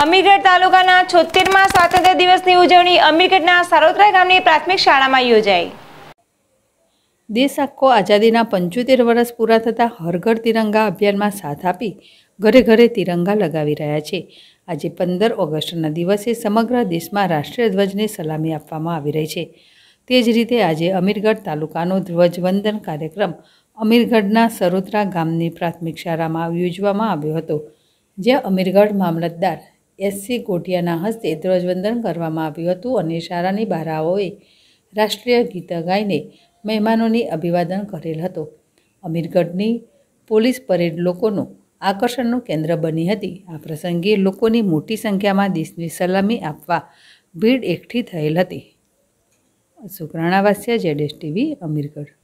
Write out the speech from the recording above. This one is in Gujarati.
અમીરગઢ તાલુકાના છોતેરમાં સ્વાતંત્ર્ય દિવસની ઉજવણી અમીરગઢના સારોત્રા ગામની પ્રાથમિક શાળામાં યોજાઈ દેશ આખો આઝાદીના પંચોતેર વર્ષ પૂરા થતાં હરઘર તિરંગા અભિયાનમાં સાથ આપી ઘરે ઘરે તિરંગા લગાવી રહ્યા છે આજે પંદર ઓગસ્ટના દિવસે સમગ્ર દેશમાં રાષ્ટ્રીય ધ્વજને સલામી આપવામાં આવી રહી છે તે જ રીતે આજે અમીરગઢ તાલુકાનો ધ્વજવંદન કાર્યક્રમ અમીરગઢના સરોત્રા ગામની પ્રાથમિક શાળામાં યોજવામાં આવ્યો હતો જ્યાં અમીરગઢ મામલતદાર એસસી ગોઠિયાના હસ્તે ધ્વજવંદન કરવામાં આવ્યું હતું અને શાળાની બારાઓએ રાષ્ટ્રીય ગીત ગાઈને મહેમાનોની અભિવાદન કરેલ હતો અમીરગઢની પોલીસ પરેડ લોકોનું આકર્ષણનું કેન્દ્ર બની હતી આ પ્રસંગે લોકોની મોટી સંખ્યામાં દેશની સલામી આપવા ભીડ એકઠી થયેલ હતી સુકરાણાવાસ્યા જેડેશ ટીવી અમીરગઢ